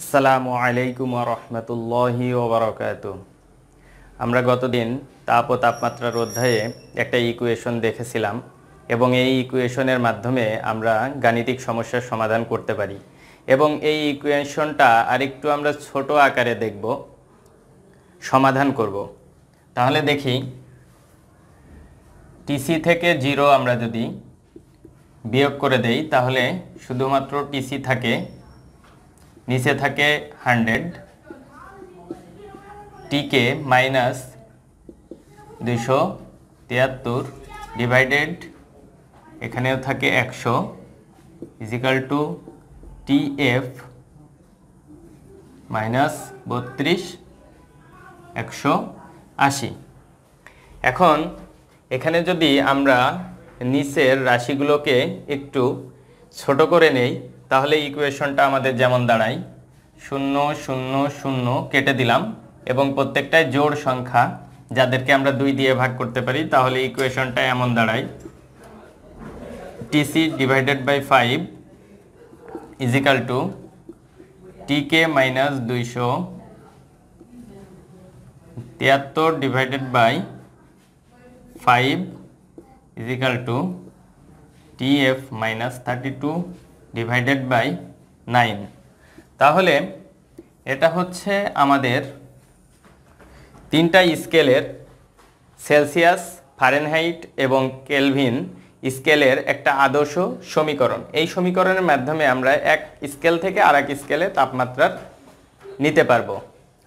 আসসালামু আলাইকুম রহমতুল্লাহি ওবরাকাত আমরা গতদিন তাপ ও তাপমাত্রার অধ্যায়ে একটা ইকুয়েশন দেখেছিলাম এবং এই ইকুয়েশনের মাধ্যমে আমরা গাণিতিক সমস্যার সমাধান করতে পারি এবং এই ইকুয়েশনটা আরেকটু আমরা ছোট আকারে দেখব সমাধান করব তাহলে দেখি টিসি থেকে জিরো আমরা যদি বিয়োগ করে দেই তাহলে শুধুমাত্র টিসি থাকে নিচে থাকে হান্ড্রেড টিকে মাইনাস দুশো তিয়াত্তর ডিভাইডেড এখানেও থাকে একশো ফিজিক্যাল টু টিএফ মাইনাস বত্রিশ একশো আশি এখন এখানে যদি আমরা নিচের রাশিগুলোকে একটু ছোট করে নেই তাহলে ইকুয়েশনটা আমাদের যেমন দাঁড়ায় শূন্য শূন্য শূন্য কেটে দিলাম এবং প্রত্যেকটাই জোড় সংখ্যা যাদেরকে আমরা দুই দিয়ে ভাগ করতে পারি তাহলে ইকুয়েশনটা এমন দাঁড়ায় T C divided by five is equal to T K minus দুইশো তিয়াত্তর divided by five is equal to T F minus thirty two divided by nine তাহলে এটা হচ্ছে আমাদের তিনটা স্কেলের সেলসিয়াস ফারেনহাইট এবং কেলভিন স্কেলের একটা আদর্শ সমীকরণ এই সমীকরণের মাধ্যমে আমরা এক স্কেল থেকে আর এক স্কেলে তাপমাত্রার নিতে পারব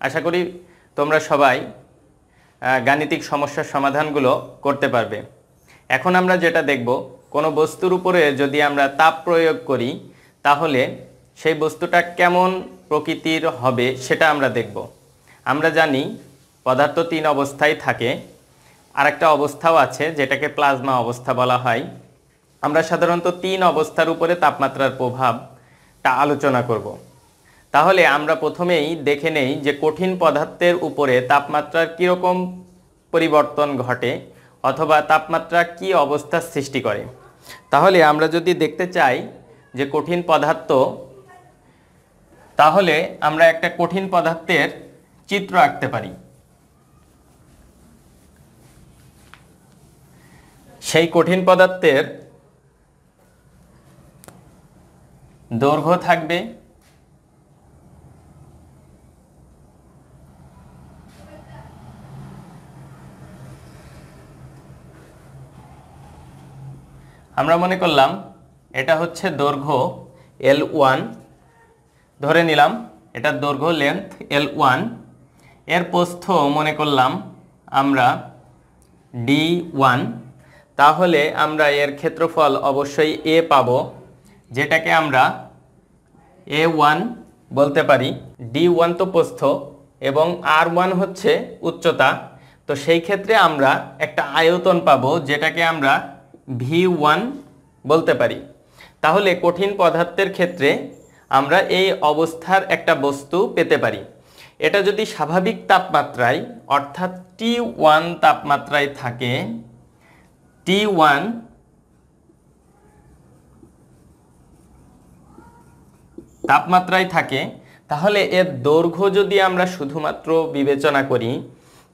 আশা করি তোমরা সবাই গাণিতিক সমস্যার সমাধানগুলো করতে পারবে এখন আমরা যেটা দেখব কোনো বস্তুর উপরে যদি আমরা তাপ প্রয়োগ করি তাহলে সেই বস্তুটা কেমন প্রকৃতির হবে সেটা আমরা দেখব আমরা জানি পদার্থ তিন অবস্থায় থাকে আরেকটা অবস্থাও আছে যেটাকে প্লাজমা অবস্থা বলা হয় আমরা সাধারণত তিন অবস্থার উপরে তাপমাত্রার প্রভাবটা আলোচনা করব তাহলে আমরা প্রথমেই দেখে নেই যে কঠিন পদার্থের উপরে তাপমাত্রার কীরকম পরিবর্তন ঘটে অথবা তাপমাত্রা কি অবস্থার সৃষ্টি করে তাহলে আমরা যদি দেখতে চাই যে কঠিন পদার্থ তাহলে আমরা একটা কঠিন পদার্থের চিত্র আঁকতে পারি সেই কঠিন পদার্থের দৈর্ঘ্য থাকবে আমরা মনে করলাম এটা হচ্ছে দৈর্ঘ্য এল ওয়ান ধরে নিলাম এটার দৈর্ঘ্য লেন্থ এল ওয়ান এর প্রস্থ মনে করলাম আমরা ডি ওয়ান তাহলে আমরা এর ক্ষেত্রফল অবশ্যই এ পাব যেটাকে আমরা এ ওয়ান বলতে পারি ডি ওয়ান তো প্রস্থ এবং আর ওয়ান হচ্ছে উচ্চতা তো সেই ক্ষেত্রে আমরা একটা আয়তন পাব যেটাকে আমরা ভি ওয়ান বলতে পারি তাহলে কঠিন পদার্থের ক্ষেত্রে আমরা এই অবস্থার একটা বস্তু পেতে পারি এটা যদি স্বাভাবিক তাপমাত্রায় অর্থাৎ টি ওয়ান তাপমাত্রায় থাকে টি ওয়ান তাপমাত্রায় থাকে তাহলে এর দৈর্ঘ্য যদি আমরা শুধুমাত্র বিবেচনা করি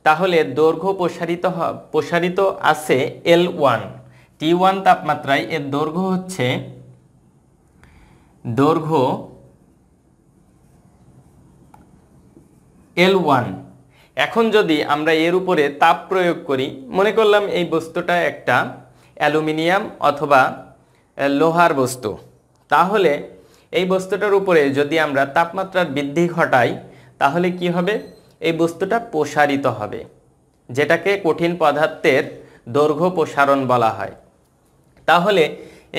তাহলে দৈর্ঘ্য প্রসারিত প্রসারিত আছে এল ওয়ান টি ওয়ান তাপমাত্রায় এর দৈর্ঘ্য হচ্ছে দৈর্ঘ্য এল ওয়ান এখন যদি আমরা এর উপরে তাপ প্রয়োগ করি মনে করলাম এই বস্তুটা একটা অ্যালুমিনিয়াম অথবা লোহার বস্তু তাহলে এই বস্তুটার উপরে যদি আমরা তাপমাত্রার বৃদ্ধি ঘটাই তাহলে কি হবে এই বস্তুটা প্রসারিত হবে যেটাকে কঠিন পদার্থের দৈর্ঘ্য প্রসারণ বলা হয় তাহলে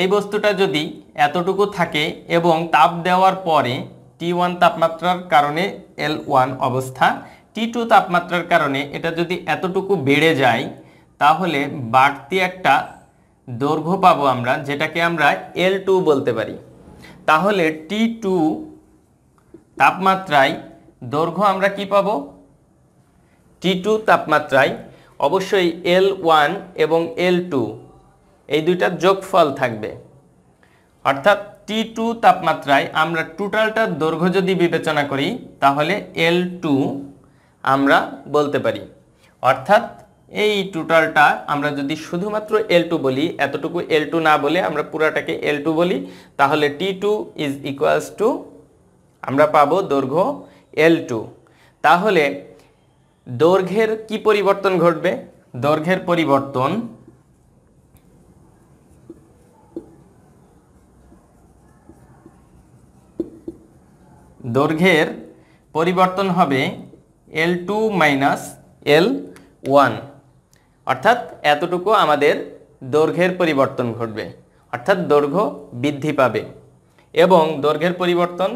এই বস্তুটা যদি এতটুকু থাকে এবং তাপ দেওয়ার পরে টি ওয়ান তাপমাত্রার কারণে এল ওয়ান অবস্থা টি টু তাপমাত্রার কারণে এটা যদি এতটুকু বেড়ে যায় তাহলে বাড়তি একটা দৈর্ঘ্য পাবো আমরা যেটাকে আমরা এল টু বলতে পারি তাহলে টি টু তাপমাত্রায় দৈর্ঘ্য আমরা কি পাব টি টু তাপমাত্রায় অবশ্যই এল ওয়ান এবং এল টু এই দুইটার যোগফল থাকবে অর্থাৎ টি টু তাপমাত্রায় আমরা টোটালটার দৈর্ঘ্য যদি বিবেচনা করি তাহলে এল টু আমরা বলতে পারি অর্থাৎ এই টোটালটা আমরা যদি শুধুমাত্র এল টু বলি এতটুকু এল টু না বলে আমরা পুরাটাকে এল টু বলি তাহলে T two is equals to আমরা পাবো দৈর্ঘ্য এল টু তাহলে দৈর্ঘ্যের কি পরিবর্তন ঘটবে দৈর্ঘ্যের পরিবর্তন দৈর্ঘ্যের পরিবর্তন হবে L two minus L one অর্থাৎ এতটুকু আমাদের দৈর্ঘ্যের পরিবর্তন ঘটবে অর্থাৎ দৈর্ঘ্য বৃদ্ধি পাবে এবং দৈর্ঘ্যের পরিবর্তন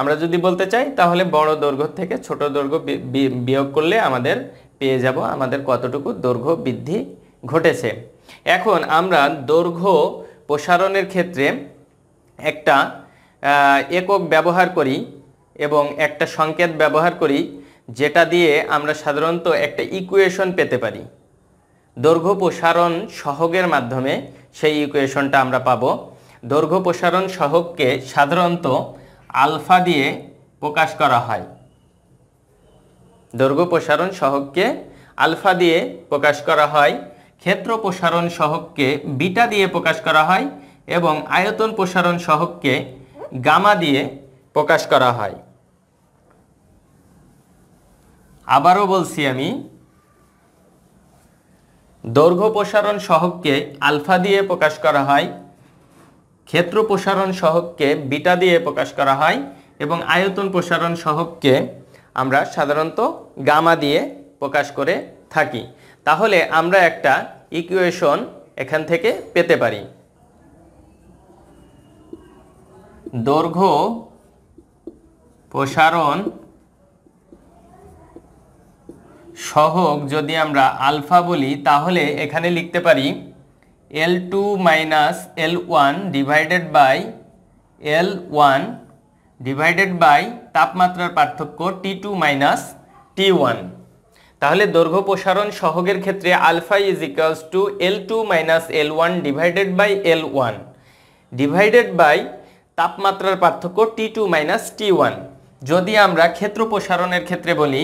আমরা যদি বলতে চাই তাহলে বড় দৈর্ঘ্য থেকে ছোট দৈর্ঘ্য বিয়োগ করলে আমাদের পেয়ে যাব আমাদের কতটুকু দৈর্ঘ্য বৃদ্ধি ঘটেছে এখন আমরা দৈর্ঘ্য প্রসারণের ক্ষেত্রে একটা একক ব্যবহার করি এবং একটা সংকেত ব্যবহার করি যেটা দিয়ে আমরা সাধারণত একটা ইকুয়েশন পেতে পারি দৈর্ঘ্য প্রসারণ সহগের মাধ্যমে সেই ইকুয়েশনটা আমরা পাব দৈর্ঘ্য প্রসারণ সহগকে সাধারণত আলফা দিয়ে প্রকাশ করা হয় দৈর্ঘ্য প্রসারণ সহগকে আলফা দিয়ে প্রকাশ করা হয় ক্ষেত্র প্রসারণ সহগকে বিটা দিয়ে প্রকাশ করা হয় এবং আয়তন প্রসারণ সহগকে গামা দিয়ে প্রকাশ করা হয় আবারও বলছি আমি দৈর্ঘ্য প্রসারণ সহককে আলফা দিয়ে প্রকাশ করা হয় ক্ষেত্র প্রসারণ সহককে বিটা দিয়ে প্রকাশ করা হয় এবং আয়তন প্রসারণ সহককে আমরা সাধারণত গামা দিয়ে প্রকাশ করে থাকি তাহলে আমরা একটা ইকুয়েশন এখান থেকে পেতে পারি দৈর্ঘ্য প্রসারণ সহক যদি আমরা আলফা বলি তাহলে এখানে লিখতে পারি L two minus L one divided by L one divided by তাপমাত্রার পার্থক্য T two minus T one তাহলে দৈর্ঘ্য প্রসারণ সহগের ক্ষেত্রে alpha is equals to L two minus L one divided by L one divided by তাপমাত্রার পার্থক্য T two minus T one যদি আমরা ক্ষেত্র প্রসারণের ক্ষেত্রে বলি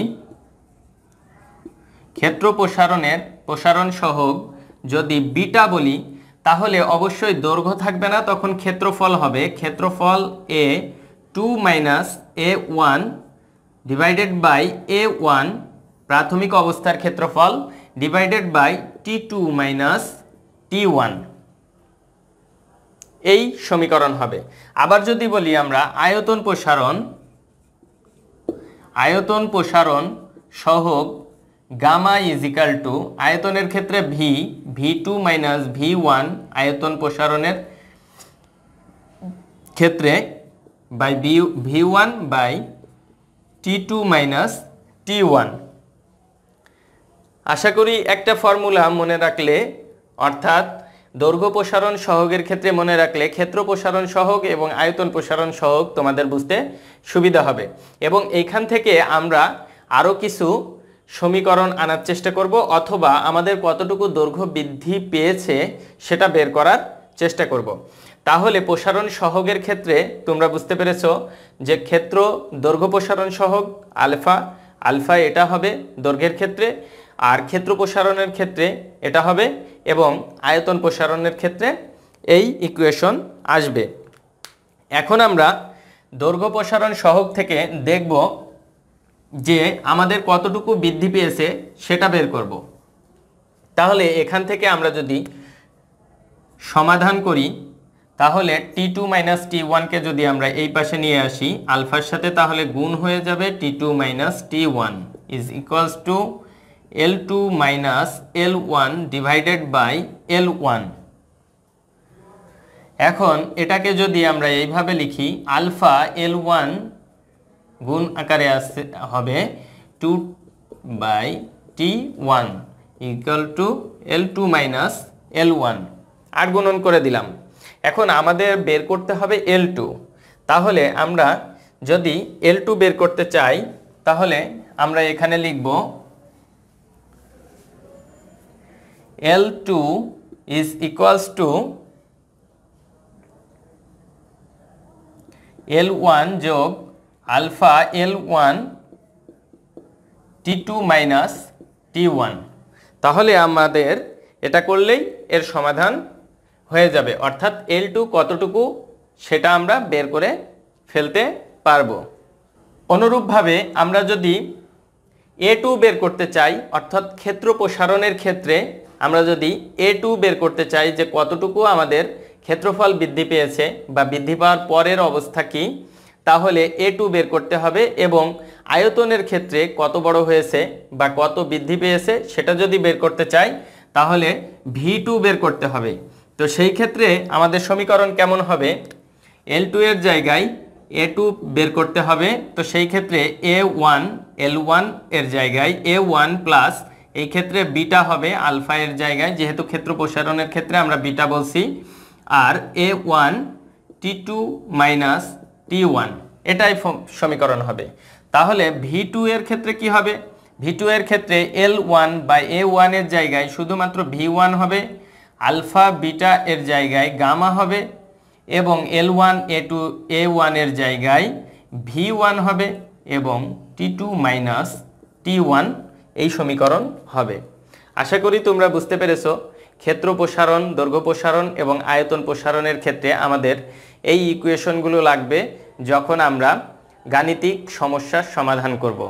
ক্ষেত্র প্রসারণের প্রসারণ সহগ যদি বিটা বলি তাহলে অবশ্যই দৈর্ঘ্য থাকবে না তখন ক্ষেত্রফল হবে ক্ষেত্রফল A two minus A one divided by A one প্রাথমিক অবস্থার ক্ষেত্রফল divided by T two minus T one এই সমীকরণ হবে আবার যদি বলি আমরা আয়তন প্রসারণ আয়তন প্রসারণ সহগ গামা ইজিক্যাল টু আয়তনের ক্ষেত্রে V V two minus V one আয়তন প্রসারণের ক্ষেত্রে by V V one by T two minus T one আশা করি একটা ফর্মুলা মনে রাখলে অর্থাৎ দৈর্ঘ্য প্রসারণ সহগের ক্ষেত্রে মনে রাখলে ক্ষেত্র প্রসারণ সহগ এবং আয়তন প্রসারণ সহগ তোমাদের বুঝতে সুবিধা হবে এবং এখান থেকে আমরা আরও কিছু সমীকরণ আনার চেষ্টা করব অথবা আমাদের কতটুকু দৈর্ঘ্য বৃদ্ধি পেয়েছে সেটা বের করার চেষ্টা করব। তাহলে প্রসারণ সহগের ক্ষেত্রে তোমরা বুঝতে পেরেছ যে ক্ষেত্র দৈর্ঘ্য প্রসারণ সহগ আলফা আলফা এটা হবে দৈর্ঘ্যের ক্ষেত্রে আর ক্ষেত্র প্রসারণের ক্ষেত্রে এটা হবে এবং আয়তন প্রসারণের ক্ষেত্রে এই ইকুয়েশন আসবে এখন আমরা দৈর্ঘ্য প্রসারণ সহগ থেকে দেখব যে আমাদের কতটুকু বৃদ্ধি পেয়েছে সেটা বের করব তাহলে এখান থেকে আমরা যদি সমাধান করি তাহলে টি টু মাইনাস টি ওয়ানকে যদি আমরা এই পাশে নিয়ে আসি আলফার সাথে তাহলে গুণ হয়ে যাবে T two minus T one is equals to L two minus L one divided by L one এখন এটাকে যদি আমরা এইভাবে লিখি আলফা এল ওয়ান গুণ আকারে আসছে হবে two by T one equal to L two minus L one আর গুণন করে দিলাম এখন আমাদের বের করতে হবে এল টু তাহলে আমরা যদি এল টু বের করতে চাই তাহলে আমরা এখানে লিখব L two is equals to L one যোগ alpha L one T two minus T one তাহলে আমাদের এটা করলেই এর সমাধান হয়ে যাবে অর্থাৎ এল টু কতটুকু সেটা আমরা বের করে ফেলতে পারব অনুরূপভাবে আমরা যদি এ টু বের করতে চাই অর্থাৎ ক্ষেত্র প্রসারণের ক্ষেত্রে আমরা যদি এ টু বের করতে চাই যে কতটুকু আমাদের ক্ষেত্রফল বৃদ্ধি পেয়েছে বা বৃদ্ধি পাওয়ার পরের অবস্থা কী তাহলে এ টু বের করতে হবে এবং আয়তনের ক্ষেত্রে কত বড় হয়েছে বা কত বৃদ্ধি পেয়েছে সেটা যদি বের করতে চাই তাহলে ভি টু বের করতে হবে তো সেই ক্ষেত্রে আমাদের সমীকরণ কেমন হবে এল টু এর জায়গায় এ টু বের করতে হবে তো সেই ক্ষেত্রে এ ওয়ান এল ওয়ান এর জায়গায় এ ওয়ান প্লাস এই ক্ষেত্রে বিটা হবে আলফা এর জায়গায় যেহেতু ক্ষেত্র প্রসারণের ক্ষেত্রে আমরা বিটা বলছি আর A one T two minus T one এটাই সমীকরণ হবে তাহলে ভি টু এর ক্ষেত্রে কি হবে ভি টু এর ক্ষেত্রে এল ওয়ান বা এ ওয়ানের জায়গায় শুধুমাত্র ভি ওয়ান হবে আলফা বিটা এর জায়গায় গামা হবে এবং এল ওয়ান এ টু এ ওয়ানের জায়গায় ভি ওয়ান হবে এবং T two minus T one এই সমীকরণ হবে আশা করি তোমরা বুঝতে পেরেছো ক্ষেত্র প্রসারণ দৈর্ঘ্য প্রসারণ এবং আয়তন প্রসারণের ক্ষেত্রে আমাদের এই ইকুয়েশনগুলো লাগবে যখন আমরা গাণিতিক সমস্যার সমাধান করব